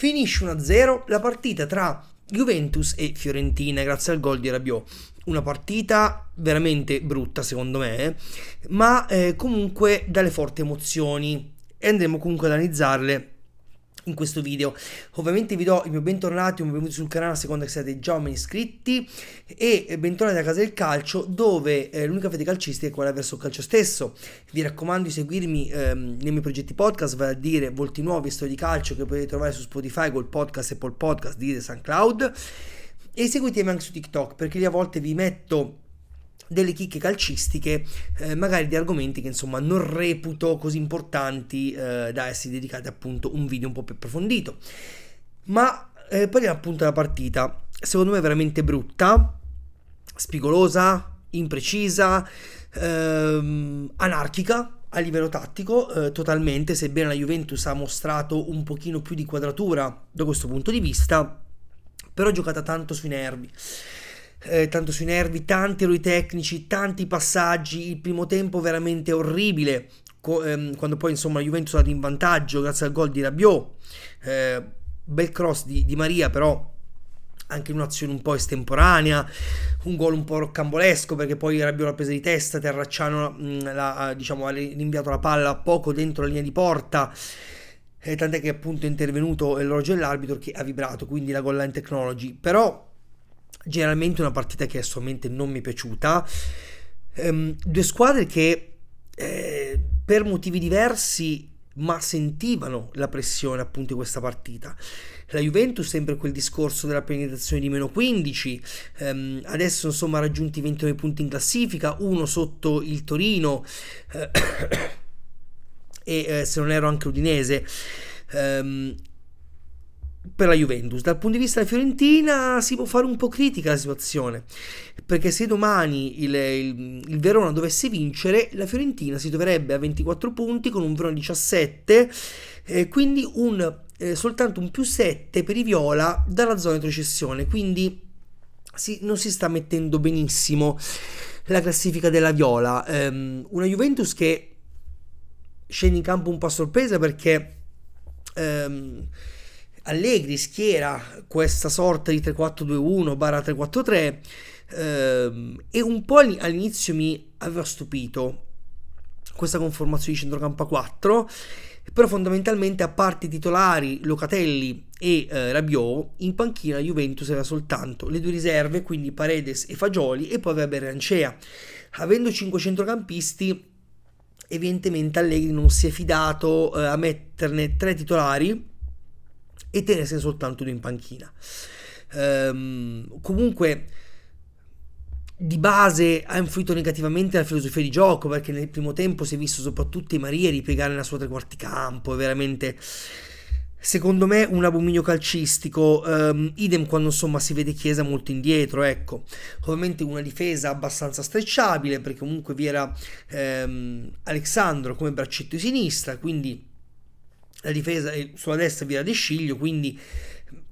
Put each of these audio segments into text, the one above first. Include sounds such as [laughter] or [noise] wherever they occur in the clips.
Finisce 1-0 la partita tra Juventus e Fiorentina grazie al gol di Rabiot. Una partita veramente brutta secondo me, eh, ma eh, comunque dalle forti emozioni e andremo comunque ad analizzarle in questo video. Ovviamente vi do il mio bentornati, un benvenuto sul canale a seconda che siate già o meno iscritti e eh, bentornati a Casa del Calcio dove eh, l'unica fede calcistica è quella verso il calcio stesso. Vi raccomando di seguirmi ehm, nei miei progetti podcast, vale a dire Volti Nuovi e Storie di Calcio che potete trovare su Spotify, Gold Podcast, Apple Podcast, Dire, SoundCloud e seguitemi anche su TikTok perché lì a volte vi metto delle chicche calcistiche, eh, magari di argomenti che insomma non reputo così importanti eh, da essere dedicati appunto un video un po' più approfondito. Ma eh, parliamo appunto della partita, secondo me veramente brutta, spigolosa, imprecisa, ehm, anarchica, a livello tattico eh, totalmente, sebbene la Juventus ha mostrato un pochino più di quadratura da questo punto di vista, però giocata tanto sui nervi eh, tanto sui nervi, tanti errori tecnici, tanti passaggi, il primo tempo veramente orribile, co- ehm, quando poi insomma la Juventus è stata in vantaggio grazie al gol di Rabiot, eh, bel cross di, di Maria però anche in un'azione un po' estemporanea, un gol un po' roccambolesco perché poi Rabiot l'ha presa di testa, Terracciano mm, l'ha diciamo, ha rinviato la palla poco dentro la linea di porta. Eh, tant'è che appunto è intervenuto l'orologio dell'arbitro che ha vibrato, quindi la goal line technology. Però generalmente una partita che assolutamente non mi è piaciuta. Um, due squadre che eh, per motivi diversi ma sentivano la pressione appunto di questa partita. La Juventus sempre quel discorso della penalizzazione di meno 15, ehm, adesso insomma ha raggiunti 29 punti in classifica, uno sotto il Torino eh, [coughs] e eh, se non ero anche Udinese. Ehm, per la Juventus. Dal punto di vista della Fiorentina si può fare un po' critica la situazione, perché se domani il, il, il Verona dovesse vincere, la Fiorentina si troverebbe a 24 punti con un Verona 17, eh, quindi un, eh, soltanto un più 7 per i Viola dalla zona di retrocessione, quindi si, non si sta mettendo benissimo la classifica della Viola. Um, una Juventus che scende in campo un po' a sorpresa perché... Um, Allegri schiera questa sorta di 3-4-2-1 barra 3-4-3 ehm, e un po' all'inizio mi aveva stupito questa conformazione di centrocampo 4 però fondamentalmente a parte i titolari Locatelli e eh, Rabiot in panchina Juventus aveva soltanto le due riserve quindi Paredes e Fagioli e poi aveva Berrancea avendo 5 centrocampisti evidentemente Allegri non si è fidato eh, a metterne tre titolari e tenersene soltanto uno in panchina. Ehm, comunque di base ha influito negativamente la filosofia di gioco perché nel primo tempo si è visto soprattutto i Maria ripiegare nella sua tre quarti campo, è veramente secondo me un abominio calcistico, um, idem quando insomma si vede Chiesa molto indietro, ecco, ovviamente una difesa abbastanza strecciabile perché comunque vi era um, Alexandro come braccetto di sinistra, quindi la difesa eh, sulla destra via De Sciglio, quindi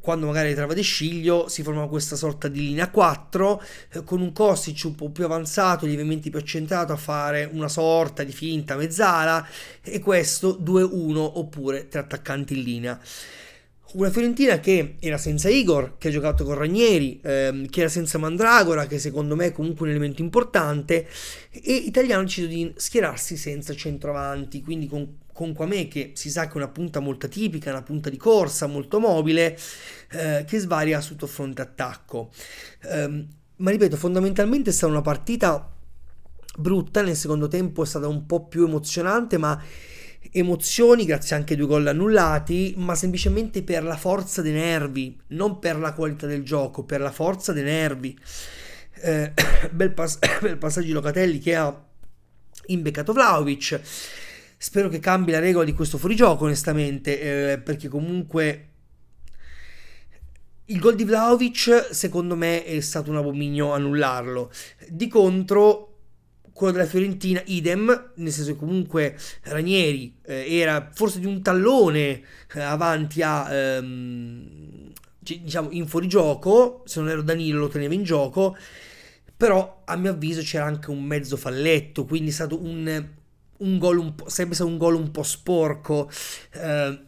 quando magari trava De Sciglio si formava questa sorta di linea 4 eh, con un Kostic un po' più avanzato, lievemente più accentrato a fare una sorta di finta mezzala e questo 2-1 oppure tre attaccanti in linea. Una Fiorentina che era senza Igor, che ha giocato con Ranieri, ehm, che era senza Mandragora, che secondo me è comunque un elemento importante, e italiano ha deciso di schierarsi senza centravanti, quindi con con Quame che si sa che è una punta molto atipica, una punta di corsa, molto mobile, eh, che svaria sotto fronte attacco. Eh, ma ripeto, fondamentalmente è stata una partita brutta, nel secondo tempo è stata un po' più emozionante, ma emozioni grazie anche ai due gol annullati, ma semplicemente per la forza dei nervi, non per la qualità del gioco, per la forza dei nervi. Eh, [coughs] bel, pas- [coughs] bel passaggio Locatelli che ha imbeccato Vlaovic Spero che cambi la regola di questo fuorigioco, onestamente, eh, perché comunque il gol di Vlaovic, secondo me, è stato un abominio annullarlo. Di contro, quello della Fiorentina, idem, nel senso che comunque Ranieri eh, era forse di un tallone eh, avanti a... Ehm, diciamo, in fuorigioco, se non ero Danilo lo teneva in gioco, però a mio avviso c'era anche un mezzo falletto, quindi è stato un un gol un po', sembra un gol un po' sporco, eh,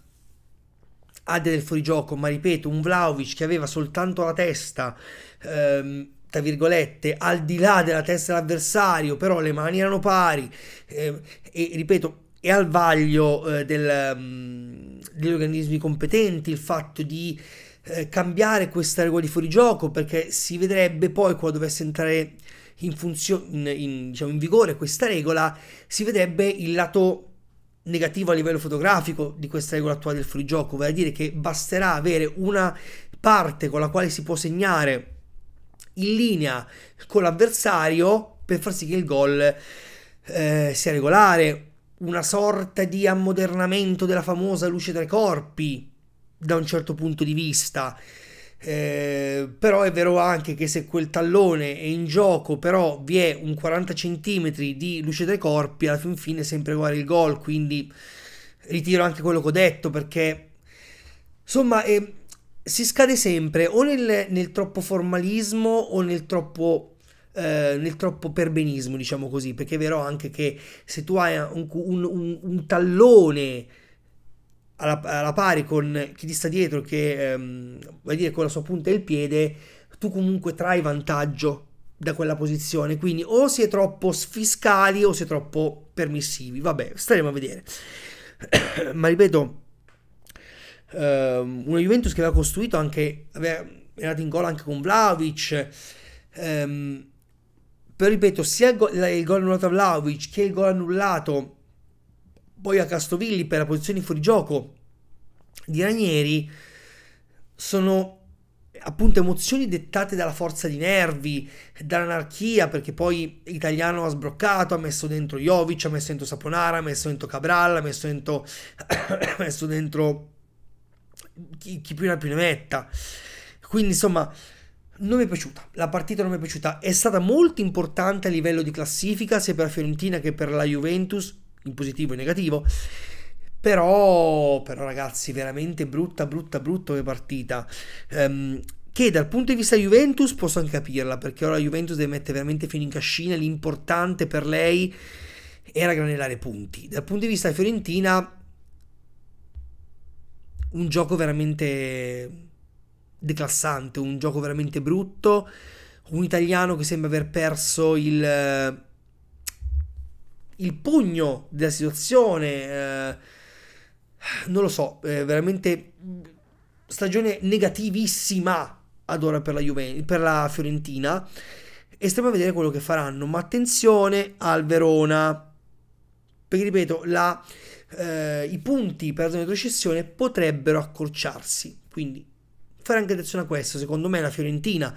ha del fuorigioco, ma ripeto, un Vlaovic che aveva soltanto la testa, ehm, tra virgolette, al di là della testa dell'avversario, però le mani erano pari, eh, e ripeto, è al vaglio eh, del, um, degli organismi competenti il fatto di eh, cambiare questa regola di fuorigioco perché si vedrebbe poi qua dovesse entrare in, funzio- in, in, diciamo, in vigore questa regola, si vedrebbe il lato negativo a livello fotografico di questa regola attuale del fuorigioco, vale a dire che basterà avere una parte con la quale si può segnare in linea con l'avversario per far sì che il gol eh, sia regolare, una sorta di ammodernamento della famosa luce tra i corpi da un certo punto di vista. Eh, però è vero anche che se quel tallone è in gioco, però vi è un 40 cm di luce dai corpi, alla fin fine è sempre uguale il gol. Quindi ritiro anche quello che ho detto perché insomma eh, si scade sempre o nel, nel troppo formalismo o nel troppo eh, nel troppo perbenismo, diciamo così, perché è vero anche che se tu hai un, un, un, un tallone alla, alla pari con chi ti sta dietro, che ehm, dire con la sua punta e il piede, tu comunque trai vantaggio da quella posizione. Quindi o si è troppo sfiscali o si è troppo permissivi. Vabbè, staremo a vedere. [coughs] Ma ripeto, ehm, una Juventus che aveva costruito anche, aveva, era in gol anche con Vlaovic. Ehm, però ripeto, sia il gol annullato a Vlaovic che il gol annullato poi a Castovilli per la posizione fuori gioco di Ranieri sono appunto emozioni dettate dalla forza di nervi, dall'anarchia, perché poi l'italiano ha sbroccato, ha messo dentro Jovic, ha messo dentro Saponara, ha messo dentro Cabral, ha messo dentro, [coughs] ha messo dentro chi, chi, più ne ha più ne metta. Quindi insomma, non mi è piaciuta, la partita non mi è piaciuta, è stata molto importante a livello di classifica sia per la Fiorentina che per la Juventus, in positivo e in negativo. Però, però ragazzi, veramente brutta, brutta, brutta come partita. Um, che dal punto di vista Juventus posso anche capirla, perché ora Juventus deve mettere veramente fino in cascina, l'importante per lei era granellare punti. Dal punto di vista Fiorentina, un gioco veramente declassante, un gioco veramente brutto, un italiano che sembra aver perso il il pugno della situazione. Eh, non lo so, veramente stagione negativissima ad ora per la, Juventus, per la Fiorentina. E stiamo a vedere quello che faranno. Ma attenzione al Verona. Perché ripeto, la, eh, i punti per la zona di retrocessione potrebbero accorciarsi. Quindi fare anche attenzione a questo. Secondo me la Fiorentina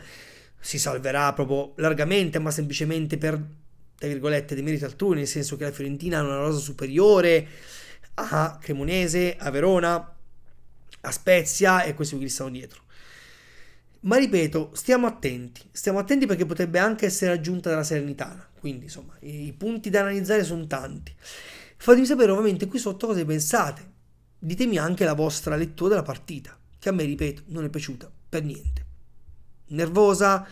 si salverà proprio largamente, ma semplicemente per tra virgolette, dei meriti altrui, nel senso che la Fiorentina ha una rosa superiore a Cremonese, a Verona, a Spezia e questi qui stanno dietro. Ma ripeto, stiamo attenti, stiamo attenti perché potrebbe anche essere aggiunta dalla Serenitana, quindi insomma i punti da analizzare sono tanti. Fatemi sapere ovviamente qui sotto cosa pensate, ditemi anche la vostra lettura della partita, che a me, ripeto, non è piaciuta per niente. Nervosa...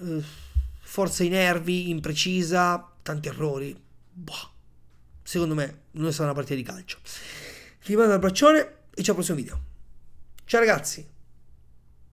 Eh forza i nervi, imprecisa, tanti errori. Boh. Secondo me non è stata una partita di calcio. Vi mando un abbraccione e ci al prossimo video. Ciao ragazzi!